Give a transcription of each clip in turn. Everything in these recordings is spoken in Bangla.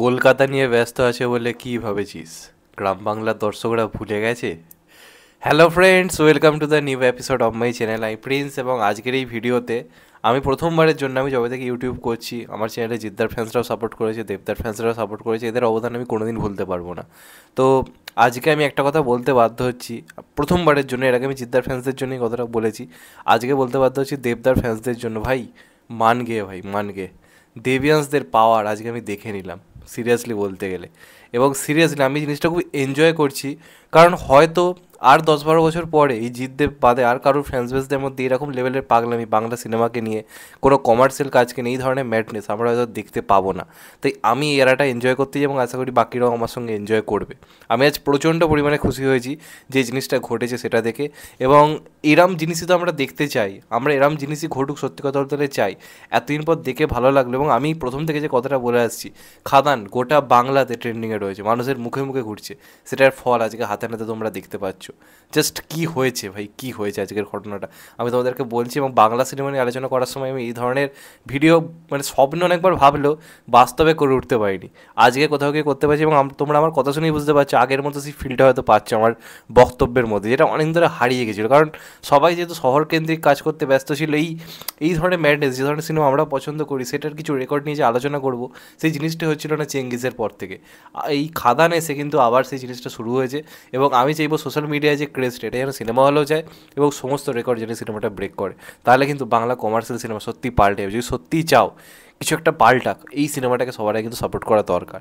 কলকাতা নিয়ে ব্যস্ত আছে বলে কী ভাবেছিস গ্রাম বাংলার দর্শকরা ভুলে গেছে hello friends welcome to the new episode of my channel I Prince এবং আজকের এই ভিডিওতে আমি প্রথমবারের জন্য আমি যবে থেকে ইউটিউব করছি আমার চ্যানেলে জিদ্দার ফ্যান্সরাও সাপোর্ট করেছে দেবদার ফ্যান্সরাও সাপোর্ট করেছে এদের অবদান আমি কোনোদিন ভুলতে পারবো না তো আজকে আমি একটা কথা বলতে বাধ্য হচ্ছি প্রথমবারের জন্য এর আগে আমি জিদ্দার ফ্যান্সদের জন্যই কথাটা বলেছি আজকে বলতে বাধ্য হচ্ছি দেবদার ফ্যান্সদের জন্য ভাই মান গে ভাই মান গে দেবিয়ান্সদের পাওয়ার আজকে আমি দেখে নিলাম সিরিয়াসলি বলতে গেলে এবং সিরিয়াসলি আমি জিনিসটা খুব এনজয় করছি কারণ হয়তো আর দশ বারো বছর পরে এই জিতদেব বাদে আর কারোর ফ্যান্সবেসদের মধ্যে এরকম লেভেলের পাগলামি বাংলা সিনেমাকে নিয়ে কোনো কমার্শিয়াল কাজকে নিয়ে এই ধরনের ম্যাডনেস আমরা হয়তো দেখতে পাবো না তাই আমি এরাটা এনজয় করতে এবং আশা করি বাকিরাও আমার সঙ্গে এনজয় করবে আমি আজ প্রচণ্ড পরিমাণে খুশি হয়েছি যে জিনিসটা ঘটেছে সেটা দেখে এবং এরম জিনিসই তো আমরা দেখতে চাই আমরা এরম জিনিসই ঘটুক সত্যি কথা বলতে চাই এতদিন পর দেখে ভালো লাগলো এবং আমি প্রথম থেকে যে কথাটা বলে আসছি খাদান গোটা বাংলাতে ট্রেন্ডিংয়ে রয়েছে মানুষের মুখে মুখে ঘুরছে সেটার ফল আজকে হাতে নাতে তোমরা দেখতে পাচ্ছ জাস্ট কি হয়েছে ভাই কি হয়েছে আজকের ঘটনাটা আমি তোমাদেরকে বলছি এবং বাংলা সিনেমা নিয়ে আলোচনা করার সময় আমি এই ধরনের ভিডিও মানে স্বপ্ন অনেকবার ভাবলেও বাস্তবে করে উঠতে পারিনি আজকে কোথাও গিয়ে করতে পারছি এবং তোমরা আমার কথা শুনেই বুঝতে পারছো আগের মতো সেই ফিলটা হয়তো পাচ্ছ আমার বক্তব্যের মধ্যে যেটা অনেক ধরে হারিয়ে গেছিলো কারণ সবাই যেহেতু শহরকেন্দ্রিক কাজ করতে ব্যস্ত ছিল এই এই ধরনের ম্যাডনেস যে ধরনের সিনেমা আমরা পছন্দ করি সেটার কিছু রেকর্ড নিয়ে যে আলোচনা করবো সেই জিনিসটা হচ্ছিলো না চেঙ্গিজের পর থেকে এই খাদান এসে কিন্তু আবার সেই জিনিসটা শুরু হয়েছে এবং আমি চাইবো সোশ্যাল মিডিয়া মিডিয়ায় যে ক্রেস্ট এটা যেন সিনেমা হলেও যায় এবং সমস্ত রেকর্ড যেন সিনেমাটা ব্রেক করে তাহলে কিন্তু বাংলা কমার্শিয়াল সিনেমা সত্যি পাল্টে যাবে যদি সত্যি চাও কিছু একটা পাল্টাক এই সিনেমাটাকে সবার কিন্তু সাপোর্ট করা দরকার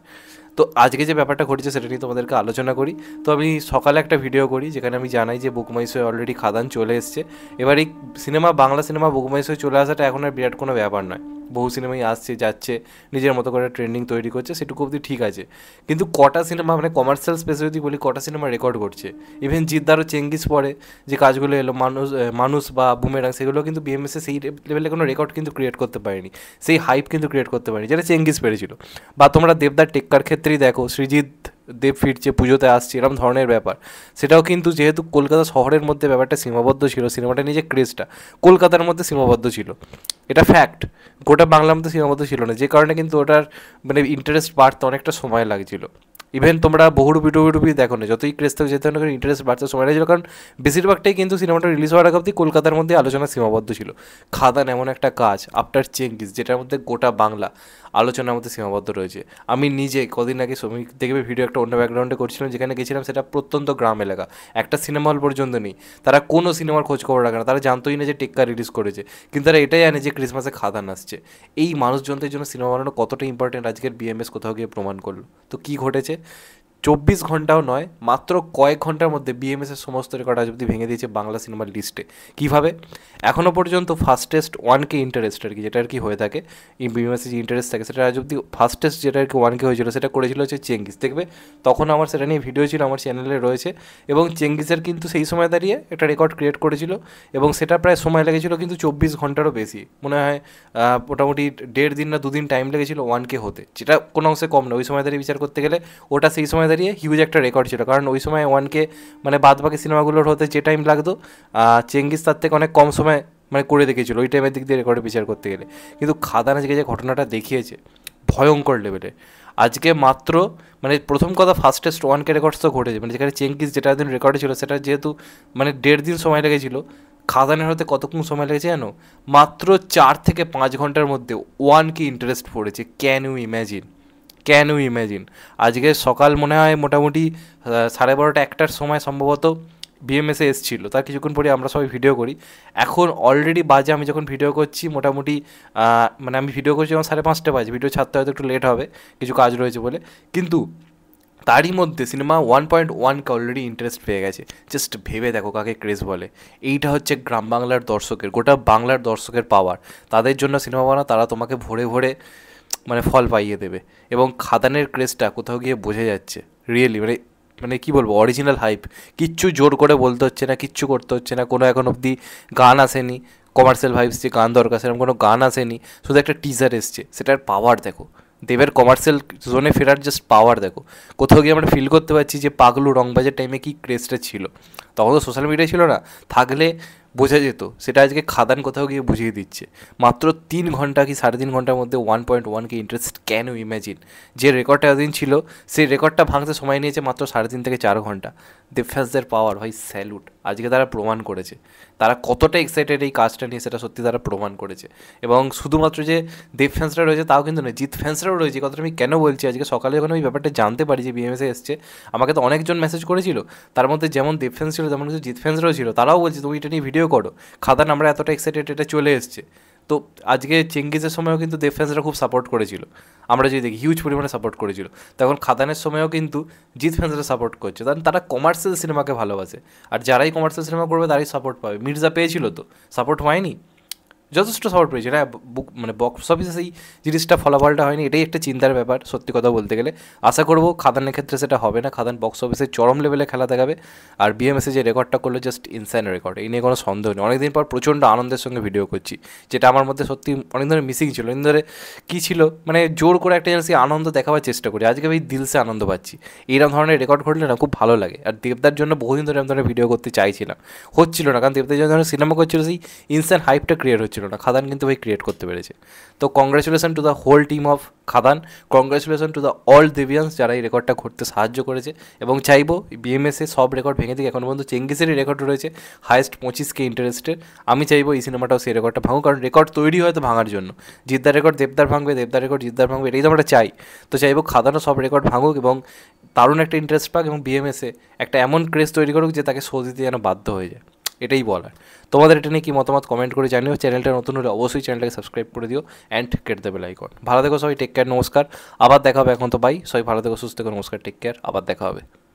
তো আজকে যে ব্যাপারটা ঘটেছে সেটা নিয়ে তোমাদেরকে আলোচনা করি তো আমি সকালে একটা ভিডিও করি যেখানে আমি জানাই যে বুকমাইশে অলরেডি খাদান চলে এসছে এবার এই সিনেমা বাংলা সিনেমা বুকমাইশে চলে আসাটা এখন আর বিরাট কোনো ব্যাপার নয় বহু সিনেমাই আসছে যাচ্ছে নিজের মতো করে ট্রেন্ডিং তৈরি করছে সেটুকু অবধি ঠিক আছে কিন্তু কটা সিনেমা মানে কমার্শিয়াল স্পেসে যদি বলি কটা সিনেমা রেকর্ড করছে ইভেন জিদ্দারও চেঙ্গিস পরে যে কাজগুলো এলো মানুষ মানুষ বা বুমেরাং সেগুলো কিন্তু বিএমএসএ সেই লেভেলে কোনো রেকর্ড কিন্তু ক্রিয়েট করতে পারেনি সেই হাইপ কিন্তু ক্রিয়েট করতে পারেনি যেটা চেঙ্গিস পেরেছিল বা তোমরা দেবদার টেক্কার ক্ষেত্রেই দেখো সৃজিৎ দেব ফিরছে পুজোতে আসছে এরকম ধরনের ব্যাপার সেটাও কিন্তু যেহেতু কলকাতা শহরের মধ্যে ব্যাপারটা সীমাবদ্ধ ছিল সিনেমাটা নিজে ক্রেজটা কলকাতার মধ্যে সীমাবদ্ধ ছিল এটা ফ্যাক্ট গোটা বাংলার মধ্যে সীমাবদ্ধ ছিল না যে কারণে কিন্তু ওটার মানে ইন্টারেস্ট বাড়তে অনেকটা সময় লাগছিল ইভেন তোমরা বহু রুপি টুপি টুপি দেখো না যতই ক্রেজ থেকে যেতে না ইন্টারেস্ট বাড়তে সময় লাগছিল কারণ বেশিরভাগটাই কিন্তু সিনেমাটা রিলিজ হওয়ার আগ অব্দি কলকাতার মধ্যে আলোচনা সীমাবদ্ধ ছিল খাদান এমন একটা কাজ আফটার চেঙ্গিস যেটার মধ্যে গোটা বাংলা আলোচনার মধ্যে সীমাবদ্ধ রয়েছে আমি নিজে কদিন আগে শ্রমিক দেখবে ভিডিও একটা অন্য ব্যাকগ্রাউন্ডে করছিলাম যেখানে গেছিলাম সেটা প্রত্যন্ত গ্রাম এলাকা একটা সিনেমা হল পর্যন্ত নেই তারা কোনো সিনেমার খোঁজ খবর রাখে না তারা জানতোই না যে টেক্কা রিলিজ করেছে কিন্তু তারা এটাই জানে যে ক্রিসমাসে খাদান আসছে এই মানুষজনদের জন্য সিনেমা বানানো কতটা ইম্পর্টেন্ট আজকের বিএমএস কোথাও গিয়ে প্রমাণ করলো তো কি ঘটেছে চব্বিশ ঘন্টাও নয় মাত্র কয়েক ঘন্টার মধ্যে বিএমএসের সমস্ত রেকর্ড আজ অব্দি ভেঙে দিয়েছে বাংলা সিনেমার লিস্টে কীভাবে এখনও পর্যন্ত ফার্স্টেস্ট ওয়ান কে ইন্টারেস্ট আর কি যেটা আর কি হয়ে থাকে বিএমএসের যে ইন্টারেস্ট থাকে সেটা আজ অব্দি যেটা আর কি ওয়ান কে হয়েছিল সেটা করেছিল হচ্ছে চেঙ্গিস দেখবে তখন আমার সেটা নিয়ে ভিডিও ছিল আমার চ্যানেলে রয়েছে এবং চেঙ্গিসের কিন্তু সেই সময় দাঁড়িয়ে একটা রেকর্ড ক্রিয়েট করেছিল এবং সেটা প্রায় সময় লেগেছিল কিন্তু চব্বিশ ঘন্টারও বেশি মনে হয় মোটামুটি দেড় দিন না দুদিন টাইম লেগেছিল ওয়ান কে হতে যেটা কোনো অংশে কম না ওই সময় দাঁড়িয়ে বিচার করতে গেলে ওটা সেই সময় দাঁড়িয়ে হিউজ একটা রেকর্ড ছিল কারণ ওই সময় ওয়ানকে মানে বাদ বাকি সিনেমাগুলোর হতে যে টাইম লাগতো চেঙ্গিস তার থেকে অনেক কম সময় মানে করে দেখেছিল ওই টাইমের দিক দিয়ে রেকর্ডে বিচার করতে গেলে কিন্তু খাদান আজকে যে ঘটনাটা দেখিয়েছে ভয়ঙ্কর লেভেলে আজকে মাত্র মানে প্রথম কথা ফার্স্টেস্ট ওয়ান কে রেকর্ডস তো ঘটেছে মানে যেখানে চেঙ্কিস যেটা দিন রেকর্ডে ছিল সেটা যেহেতু মানে দেড় দিন সময় লেগেছিল খাদানের হতে কতক্ষণ সময় লেগেছে জানো মাত্র চার থেকে পাঁচ ঘন্টার মধ্যে ওয়ান কি ইন্টারেস্ট পড়েছে can you imagine can you imagine আজকে সকাল মনে হয় মোটামুটি সাড়ে বারোটা একটার সময় সম্ভবত বিএমএসে এসেছিলো তার কিছুক্ষণ পরে আমরা সবাই ভিডিও করি এখন অলরেডি বাজে আমি যখন ভিডিও করছি মোটামুটি মানে আমি ভিডিও করছি যখন সাড়ে পাঁচটা বাজে ভিডিও ছাড়তে হয়তো একটু লেট হবে কিছু কাজ রয়েছে বলে কিন্তু তারই মধ্যে সিনেমা ওয়ান পয়েন্ট ওয়ানকে অলরেডি ইন্টারেস্ট পেয়ে গেছে জাস্ট ভেবে দেখো কাকে ক্রেজ বলে এইটা হচ্ছে গ্রাম বাংলার দর্শকের গোটা বাংলার দর্শকের পাওয়ার তাদের জন্য সিনেমা বানা তারা তোমাকে ভরে ভরে মানে ফল পাইয়ে দেবে এবং খাদানের ক্রেজটা কোথাও গিয়ে বোঝা যাচ্ছে রিয়েলি মানে মানে কী বলবো অরিজিনাল হাইপ কিচ্ছু জোর করে বলতে হচ্ছে না কিচ্ছু করতে হচ্ছে না কোনো এখন অবধি গান আসেনি কমার্শিয়াল ভাইবস যে গান দরকার সেরকম কোনো গান আসেনি শুধু একটা টিজার এসছে সেটার পাওয়ার দেখো দেবের কমার্শিয়াল জোনে ফেরার জাস্ট পাওয়ার দেখো কোথাও গিয়ে আমরা ফিল করতে পারছি যে পাগলু রংবাজের টাইমে কী ক্রেজটা ছিল তখন তো সোশ্যাল মিডিয়া ছিল না থাকলে বোঝা যেত সেটা আজকে খাদান কোথাও গিয়ে বুঝিয়ে দিচ্ছে মাত্র তিন ঘন্টা কি সাড়ে তিন ঘন্টার মধ্যে ওয়ান পয়েন্ট ওয়ানকে ইন্টারেস্ট ক্যান ইউ ইম্যাজিন যে রেকর্ডটা এতদিন ছিল সেই রেকর্ডটা ভাঙতে সময় নিয়েছে মাত্র সাড়ে তিন থেকে চার ঘন্টা দেবফ্যাসদের পাওয়ার ভাই স্যালুট আজকে তারা প্রমাণ করেছে তারা কতটা এক্সাইটেড এই কাজটা নিয়ে সেটা সত্যি তারা প্রমাণ করেছে এবং শুধুমাত্র যে দেব ফ্যান্সরা রয়েছে তাও কিন্তু নয় জিৎ ফ্যান্সরাও রয়েছে কথাটা আমি কেন বলছি আজকে সকালে যখন আমি ব্যাপারটা জানতে পারি যে বিএমএসে এসছে আমাকে তো অনেকজন মেসেজ করেছিল তার মধ্যে যেমন দেব ফ্যান্স ছিল তেমন কিছু জিৎ ফ্যান্সরাও ছিল তারাও বলছে তুমি এটা নিয়ে ভিডিও ভিডিও করো খাদান আমরা এতটা এক্সাইটেড এটা চলে এসছে তো আজকে চেঙ্গিজের সময়ও কিন্তু ডিফেন্সরা খুব সাপোর্ট করেছিল আমরা যদি দেখি হিউজ পরিমাণে সাপোর্ট করেছিল তখন খাদানের সময়ও কিন্তু জিৎ ফ্যান্সরা সাপোর্ট করছে কারণ তারা কমার্শিয়াল সিনেমাকে ভালোবাসে আর যারাই কমার্শিয়াল সিনেমা করবে তারাই সাপোর্ট পাবে মির্জা পেয়েছিল তো সাপোর্ট হয়নি যথেষ্ট সাপোর্ট পেয়েছে হ্যাঁ বুক মানে বক্স অফিসে সেই জিনিসটা ফলাফলটা হয়নি এটাই একটা চিন্তার ব্যাপার সত্যি কথা বলতে গেলে আশা করবো খাদানের ক্ষেত্রে সেটা হবে না খাদান বক্স অফিসে চরম লেভেলে খেলা দেখাবে আর বিএমএসে যে রেকর্ডটা করলো জাস্ট ইনসাইন রেকর্ড এই নিয়ে কোনো সন্দেহ নেই অনেকদিন পর প্রচণ্ড আনন্দের সঙ্গে ভিডিও করছি যেটা আমার মধ্যে সত্যি অনেক ধরে মিসিং ছিল অনেক ধরে কী ছিল মানে জোর করে একটা জিনিস আনন্দ দেখাবার চেষ্টা করি আজকে ভাই দিলসে আনন্দ পাচ্ছি এইরকম ধরনের রেকর্ড করলে না খুব ভালো লাগে আর দেবদার জন্য বহুদিন ধরে আমি ধরনের ভিডিও করতে চাইছিলাম হচ্ছিল না কারণ দেবদার জন্য সিনেমা করছিল সেই ইনসান হাইপটা ক্রিয়েট হচ্ছিল ছিল না খাদান কিন্তু ভাই ক্রিয়েট করতে পেরেছে তো congratulation to the whole team of Khadaan congratulation to the all দেভিয়ান্স যারা এই রেকর্ডটা ঘটতে সাহায্য করেছে এবং চাইবো বিএমএসে সব রেকর্ড ভেঙে দিকে এখন পর্যন্ত চেঙ্গিসেরই রেকর্ড রয়েছে হায়েস্ট পঁচিশ কে ইন্টারেস্টের আমি চাইবো এই সিনেমাটাও সেই রেকর্ডটা ভাঙুক কারণ রেকর্ড তৈরি হয় তো ভাঙার জন্য জিদ্দার রেকর্ড দেবদার ভাঙবে দেবদার রেকর্ড জিদ্দার ভাঙবে এটাই তো আমরা চাই তো চাইবো খাদানও সব রেকর্ড ভাঙুক এবং দারুণ একটা ইন্টারেস্ট পাক এবং বিএমএসে একটা এমন ক্রেজ তৈরি করুক যে তাকে সৌদিতে দিতে যেন বাধ্য হয়ে যায় এটাই বলার তোমাদের এটা নিয়ে কি মতামত কমেন্ট করে জানিও চ্যানেলটা নতুন হলে অবশ্যই চ্যানেলটাকে সাবস্ক্রাইব করে দিও অ্যান্ড কেট দেবে লাইকন ভালো থেকো সবাই টেক কেয়ার নমস্কার আবার দেখা হবে এখন তো বাই সবাই ভালো থেকো সুস্থ থেকো নমস্কার টেক কেয়ার আবার দেখা হবে